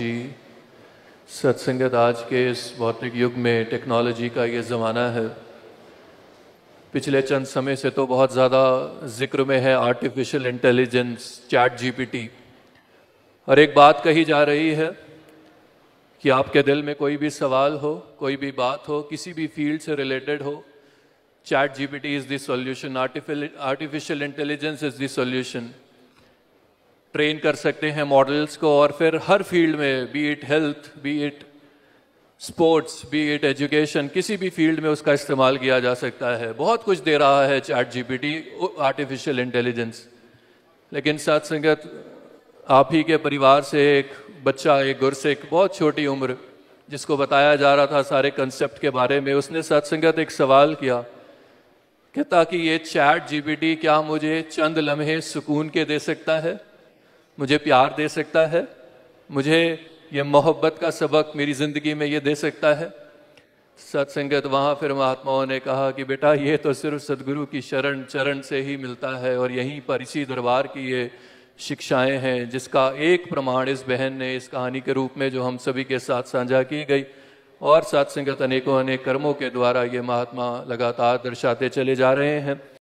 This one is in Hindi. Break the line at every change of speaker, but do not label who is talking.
जी सत्संगत आज के इस भौतिक युग में टेक्नोलॉजी का ये ज़माना है पिछले चंद समय से तो बहुत ज़्यादा जिक्र में है आर्टिफिशियल इंटेलिजेंस चैट जीपीटी और एक बात कही जा रही है कि आपके दिल में कोई भी सवाल हो कोई भी बात हो किसी भी फील्ड से रिलेटेड हो ChatGPT is the solution artificial intelligence is the solution train कर सकते हैं मॉडल्स को और फिर हर फील्ड में be it health be it sports be it education किसी भी फील्ड में उसका इस्तेमाल किया जा सकता है बहुत कुछ दे रहा है चैट जीपीटी आर्टिफिशियल इंटेलिजेंस लेकिन साथ संगत आप ही के परिवार से एक बच्चा एक गुरसिक बहुत छोटी उम्र जिसको बताया जा रहा था सारे कंसेप्ट के बारे में उसने सत्संगत एक सवाल किया कि ताकि ये चैट जीपीटी क्या मुझे चंद लम्हे सुकून के दे सकता है मुझे प्यार दे सकता है मुझे ये मोहब्बत का सबक मेरी ज़िंदगी में ये दे सकता है सत्संगत वहाँ फिर महात्माओं ने कहा कि बेटा ये तो सिर्फ सदगुरु की शरण चरण से ही मिलता है और यहीं पर इसी दरबार की ये शिक्षाएं हैं जिसका एक प्रमाण इस बहन ने इस कहानी के रूप में जो हम सभी के साथ साझा की गई और सत्संगत अनेकों अनेक कर्मों के द्वारा ये महात्मा लगातार दर्शाते चले जा रहे हैं